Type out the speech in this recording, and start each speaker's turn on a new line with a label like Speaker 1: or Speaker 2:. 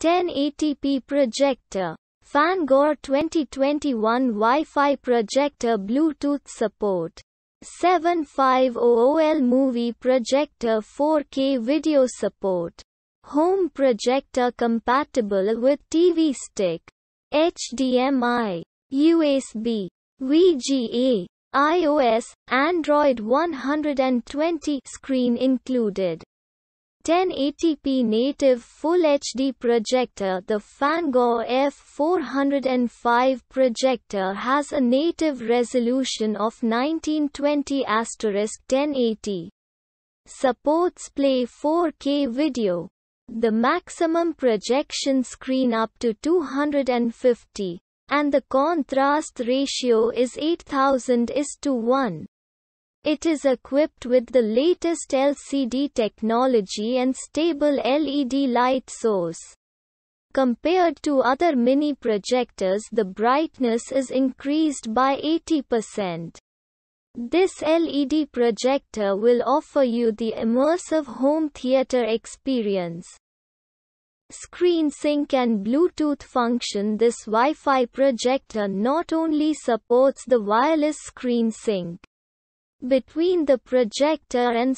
Speaker 1: 1080p projector, Fangor 2021 Wi-Fi projector Bluetooth support, 7500L movie projector 4K video support, home projector compatible with TV stick, HDMI, USB, VGA, iOS, Android 120 screen included. 1080p native Full HD projector The Fangor F405 projector has a native resolution of 1920 1080. Supports Play 4K video. The maximum projection screen up to 250. And the contrast ratio is 8000 is to 1. It is equipped with the latest LCD technology and stable LED light source. Compared to other mini projectors the brightness is increased by 80%. This LED projector will offer you the immersive home theater experience. ScreenSync and Bluetooth function This Wi-Fi projector not only supports the wireless screen sync between the projector and